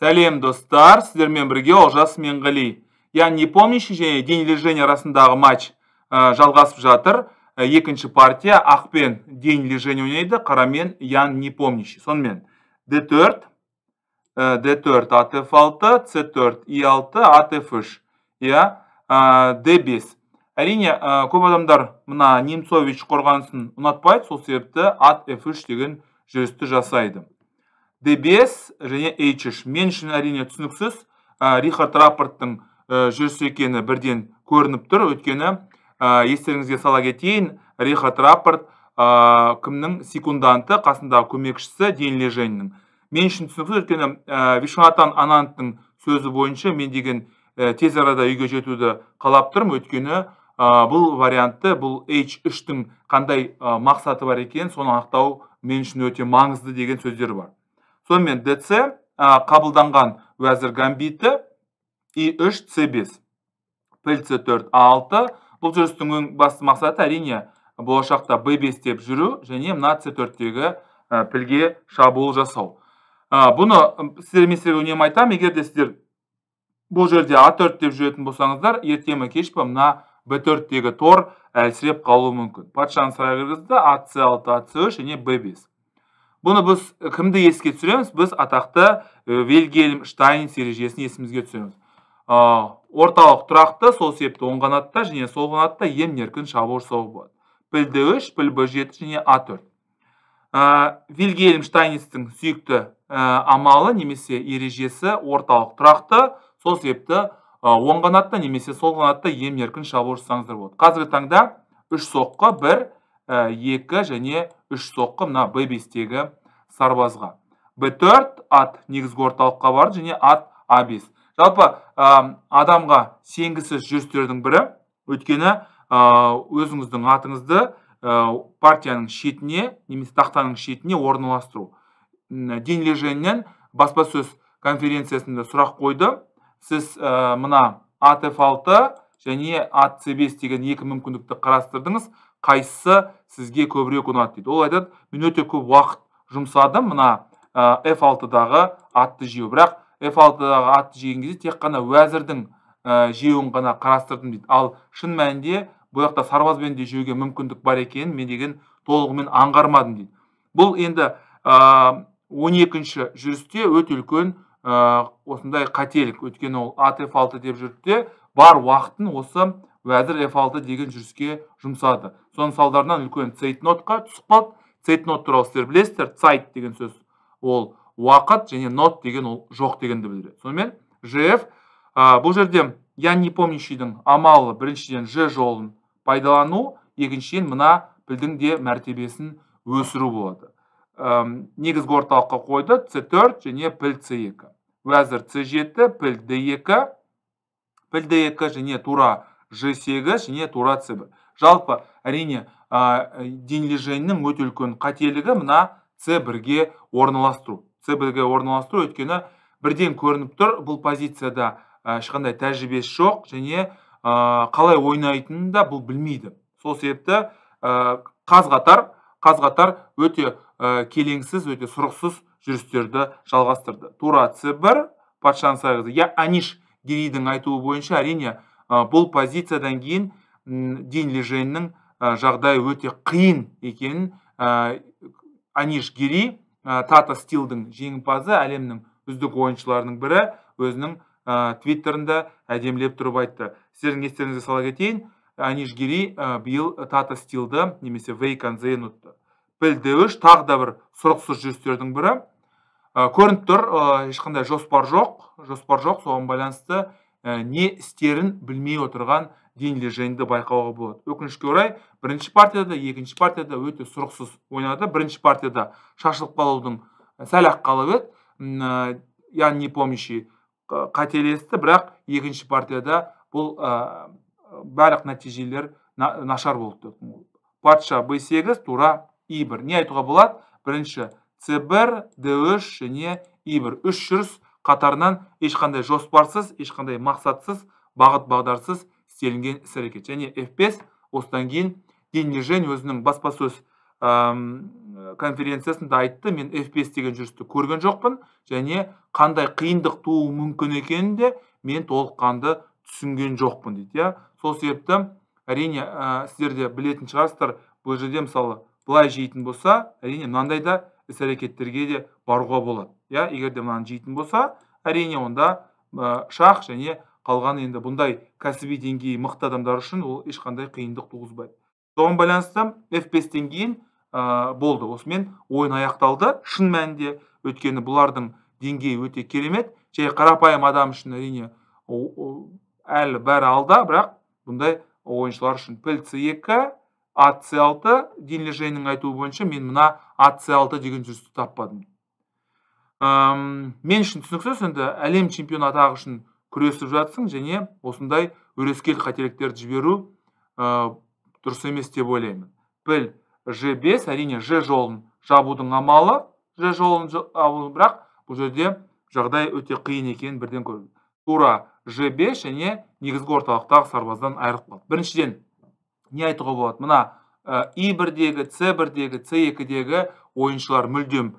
сәлем достар сіздермен бірге ол жасы олжас менғали яғни непомнящий және день лежения арасындағы матч жалғасып жатыр ә, екінші партия ақпен день лежения ойнайды қарамен ян непомнящий сонымен d4 ә, d4 атф6 c4 и6 атф3 иә d5 әрине көп адамдар мұна немцович қорғанысын ұнатпайды сол себепті ат 3 деген жүрісті жасайды дебес және эйчиш мен үшін әрине түсініксіз рихард рапорттың ә, екені бірден көрініп тұр Өткені естеріңізге сала кетейін рихард рапорт кімнің секунданты қасындағы көмекшісі дин леженнің мен үшін түсініксіз өйткені вишнатан ананттың сөзі бойынша мен деген э, тез арада үйге жетуді қалап тұрмын өткені бұл вариантты бұл h 3 қандай мақсаты бар екенін соны анықтау мен өте маңызды деген сөздер бар сонымен dc қабылданған уәзір гамбиті и 3 c5 піл c4 а 6 бұл жүрістің басты мақсаты әрине болашақта b5 деп жүру және мына c4-тегі пілге шабуыл жасау бұны сіздерге үнемі айтамын егер де сіздер бұл жерде а4 деп жүретін болсаңыздар ертеме кеш пе мына б 4 тегі тор әлсіреп қалуы мүмкін Патшаны сарай кіргізді а 6 а 3 және b5 бұны біз кімді еске түсіреміз біз атақты вильгельм Штайн ережесін есімізге түсіреміз орталық тұрақты сол себепті оң қанатта және сол қанатта емін еркін шабуыл жасауға болады піл үш піл б жеті және а төрт вильгельм штайнистің сүйікті амалы немесе ережесі орталық тұрақты сол себепті оң қанатта немесе сол қанатта емін еркін шабуыл жасаңыздар болады қазіргі таңда үш соққы бір Ә, екі және үш соққы мына б бестегі сарбазға б төрт ат негізгі орталыққа барды және ат а бес жалпы ә, адамға сенгісіз жүрістердің бірі өйткені ә, өзіңіздің атыңызды партияның шетіне немесе тақтаның шетіне орналастыру денележеннен баспасөз конференциясында сұрақ қойды сіз мына ф алты және ат бес деген екі мүмкіндікті қарастырдыңыз қайсысы сізге көбірек ұнады дейді ол айтады мен өте көп уақыт жұмсадым мына f 6 дағы атты жеу бірақ f 6 дағы атты жеген кезде тек қана уәзірдің жеуін ғана қарастырдым дейді ал шын мәнінде бұл жақта сарбазбен де жеуге мүмкіндік бар екенін мен деген толығымен аңғармадым дейді бұл енді он екінші жүрісте өте үлкен осындай қателік өйткені ол атф алты деп жүрді де бар уақытын осы уәзір F6 деген жүріске жұмсады. Соның салдарынан үлкен цейтнотқа түсіп қалды. Цейтнот туралы сіздер білесіздер, цайт деген сөз ол уақыт және нот деген ол жоқ дегенді білдіреді. Сонымен GF ә, бұл жерде я не помнящийдің амалы біріншіден Ж жолын пайдалану, екіншіден мына білдің де мәртебесін өсіру болады. Ә, негізгі орталыққа қойды C4 және піл C2. Уәзір C7, піл D2, піл D2 және тура G8 және тура c1 жалпы әрине ә, э, денележеннің өте үлкен қателігі мына c1-ге орналастыру c 1 орналастыру өйткені бірден көрініп тұр бұл позицияда ешқандай тәжірибесі жоқ және қалай ойнайтынын да бұл білмейді сол себепті қаз қатар қаз қатар өте келеңсіз өте сұрықсыз жүрістерді жалғастырды тура c1 патшаның сарайы я аниш геридің айтуы бойынша әрине Э, бұл позициядан кейін дин леженнің э, жағдай өте қиын екенін э, аниш гири тата стилдің жеңімпазы әлемнің үздік ойыншыларының бірі өзінің твиттерінде әдемілеп тұрып айтты сіздердің естеріңізге сала кетейін аниш гири биыл тата стилді немесе вейкан зейнутты білдеуіш тағы да бір сұрықсыз жүрістердің бірі көрініп тұр ешқандай жоспар жоқ жоспар жоқ соған байланысты Ә, не істерін білмей отырған денелер жайында байқауға болады өкінішке орай бірінші партияда екінші партияда өте сұрықсыз ойнады бірінші партияда шашылып қалудың ә, сәл ақ қалып еді ә, не қателесті бірақ екінші партияда бұл ә, барлық нәтижелер на, нашар болды патша б сегіз тура и бір не айтуға болады бірінші c бір д үш және и бір үш жүріс қатарынан ешқандай жоспарсыз ешқандай мақсатсыз бағыт бағдарсыз істелінген іс әрекет және ф бес осыдан кейін жен өзінің баспасөз конференциясында айтты мен ф бес деген жүрісті көрген жоқпын және қандай қиындық туы мүмкін екенін де мен толыққанды түсінген жоқпын дейді иә сол себепті әрине ә, сіздер де білетін шығарсыздар бұл жерде мысалы былай жейтін болса әрине мынандай да іс әрекеттерге де баруға болады иә егер де мынаны жейтін болса әрине онда шах және қалған енді бұндай кәсіби деңгейі мықты адамдар үшін ол ешқандай қиындық туғызбайды соған байланысты f 5 кейін болды осымен ойын аяқталды шын мәнінде өйткені бұлардың деңгейі өте керемет жай қарапайым адам үшін әрине әлі бәрі алда бірақ бұндай ойыншылар үшін пілц екі атс алты динлежейнің айтуы бойынша мен мына атс алты деген жүрісті таппадым мен үшін түсініксіз енді әлем чемпионы атағы үшін күресіп жатсың және осындай өрескел қателіктерді жіберу ә, дұрыс емес деп ойлаймын біл ж бес әрине ж жолын жабудың амалы ж жолын жабу бірақ бұл жерде жағдай өте қиын екенін бірден көрді тура ж 5 және негізгі орталықтағы сарбаздан айырылып қалды біріншіден не айтуға болады мына и бірдегі с бірдегі с екідегі ойыншылар мүлдем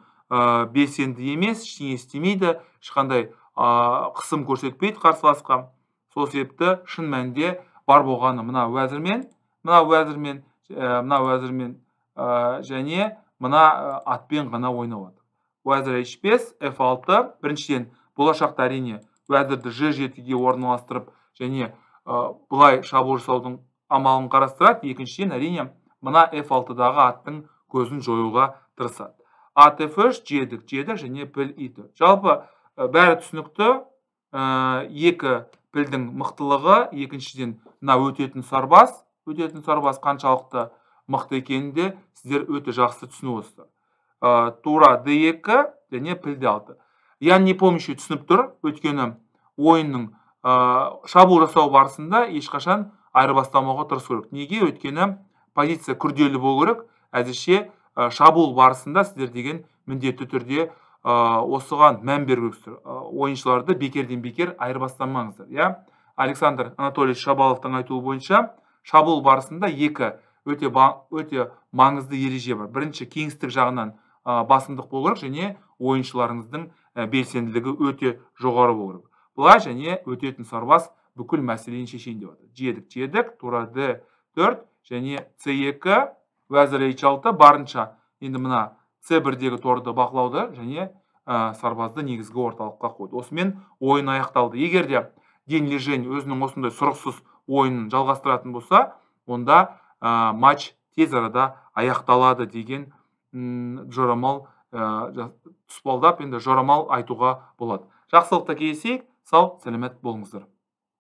белсенді емес ештеңе істемейді ешқандай қысым көрсетпейді қарсыласқа сол себепті шын мәнінде бар болғаны мына уәзірмен мына уәзірмен мына уәзірмен және мына атпен ғана ойналады уәзір h5 f6 біріншіден болашақта әрине уәзірді ж жетіге орналастырып және бұлай шабуыл жасаудың амалын қарастырады екіншіден әрине мына f6-дағы аттың көзін жоюға тырысады атф үш жедік және піл иті жалпы бәрі түсінікті екі пілдің мықтылығы екіншіден мына өтетін сарбас өтетін сарбас қаншалықты мықты екенін де сіздер өте жақсы түсініңіздер ә, тура д екі және піл алты я не помощи түсініп тұр өйткені ойынның ә, шабуыл жасау барысында ешқашан айырбастамауға тырысу керек неге өйткені позиция күрделі болу керек әзірше Э, шабуыл барысында сіздер деген міндетті түрде э, осыған мән ә, ойыншыларды бекерден бекер айырбастамаңыздар иә александр анатольевич шабаловтың айтуы бойынша шабуыл барысында екі өте, өте маңызды ереже бар бірінші кеңістік жағынан ә, басымдық болу керек және ойыншыларыңыздың ә, белсенділігі өте жоғары болу керек былай және өтетін сарбас бүкіл мәселені шешейін деп жатыр жедік жедік тура д төрт және с екі уәзір h6 барынша енді мына c бірдегі торды бақылауды және ә, сарбазды негізгі орталыққа қойды осымен ойын аяқталды егер де ден лежен өзінің осындай сұрықсыз ойынын жалғастыратын болса онда ә, матч тез арада аяқталады деген жорамал ә, тұспалдап енді жорамал айтуға болады жақсылықта кездесейік сау сәлемет болыңыздар